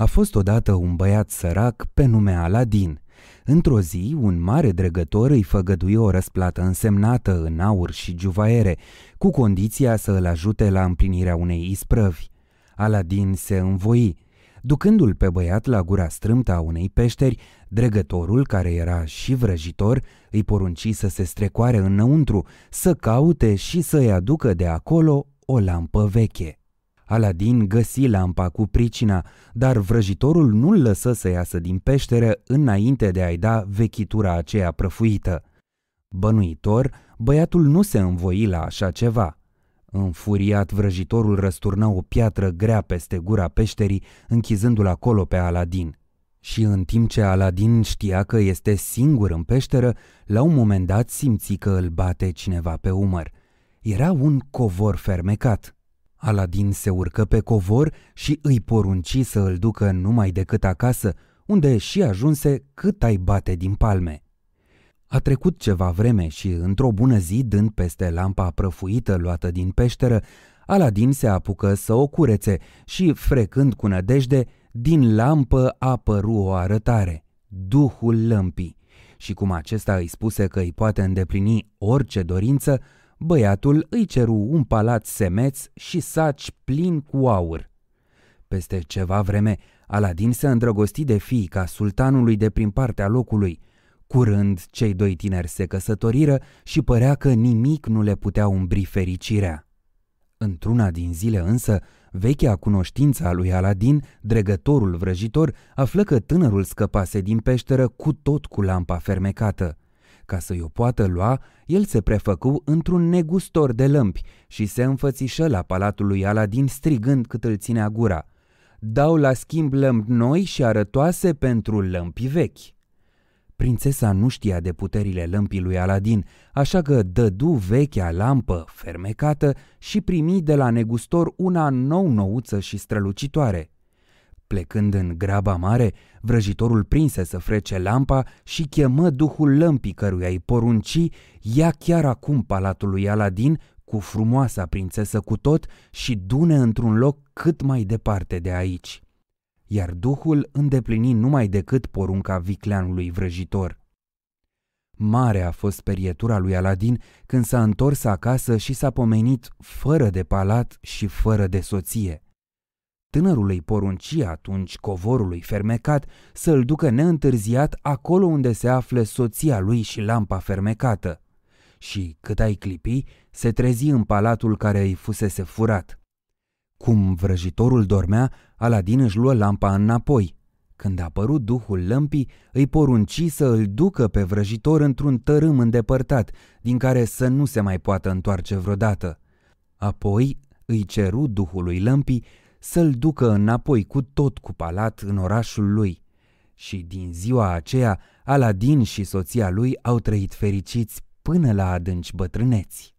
A fost odată un băiat sărac pe nume Aladin. Într-o zi, un mare dregător îi făgădui o răsplată însemnată în aur și juvaere, cu condiția să îl ajute la împlinirea unei isprăvi. Aladin se învoi. Ducându-l pe băiat la gura strâmtă a unei peșteri, dregătorul, care era și vrăjitor, îi porunci să se strecoare înăuntru, să caute și să-i aducă de acolo o lampă veche. Aladin găsi lampa cu pricina, dar vrăjitorul nu-l lăsă să iasă din peșteră înainte de a-i da vechitura aceea prăfuită. Bănuitor, băiatul nu se învoi la așa ceva. Înfuriat, vrăjitorul răsturnă o piatră grea peste gura peșterii, închizându-l acolo pe Aladin. Și în timp ce Aladin știa că este singur în peșteră, la un moment dat simți că îl bate cineva pe umăr. Era un covor fermecat. Aladin se urcă pe covor și îi porunci să îl ducă numai decât acasă, unde și ajunse cât ai bate din palme. A trecut ceva vreme și, într-o bună zi, dând peste lampa prăfuită luată din peșteră, Aladin se apucă să o curețe și, frecând cu nădejde, din lampă apăru o arătare, Duhul lămpii. Și cum acesta îi spuse că îi poate îndeplini orice dorință, băiatul îi ceru un palat semeț și saci plin cu aur. Peste ceva vreme, Aladin se îndrăgosti de fiica sultanului de prin partea locului. Curând, cei doi tineri se căsătoriră și părea că nimic nu le putea umbri fericirea. Într-una din zile însă, vechea cunoștință a lui Aladin, dregătorul vrăjitor, află că tânărul scăpase din peșteră cu tot cu lampa fermecată – ca să-i o poată lua, el se prefăcu într-un negustor de lămpi și se înfățișă la palatul lui Aladin strigând cât îl ținea gura. Dau la schimb lămpi noi și arătoase pentru lămpi vechi. Prințesa nu știa de puterile lămpii lui Aladin, așa că dădu vechea lampă fermecată și primi de la negustor una nou-nouță și strălucitoare – Plecând în graba mare, vrăjitorul prinse să frece lampa și chemă duhul lămpii căruia îi porunci, ia chiar acum palatul lui Aladin cu frumoasa prințesă cu tot și dune într-un loc cât mai departe de aici. Iar duhul îndeplini numai decât porunca vicleanului vrăjitor. Mare a fost perietura lui Aladin când s-a întors acasă și s-a pomenit fără de palat și fără de soție – Tânărului porunci atunci covorului fermecat să-l ducă neîntârziat acolo unde se află soția lui și lampa fermecată. Și, cât ai clipi, se trezi în palatul care îi fusese furat. Cum vrăjitorul dormea, Aladin își luă lampa înapoi. Când a apărut duhul lămpii, îi porunci să îl ducă pe vrăjitor într-un tărâm îndepărtat, din care să nu se mai poată întoarce vreodată. Apoi îi ceru duhului lămpii să-l ducă înapoi cu tot cu palat în orașul lui. Și din ziua aceea, Aladin și soția lui au trăit fericiți până la adânci bătrâneți.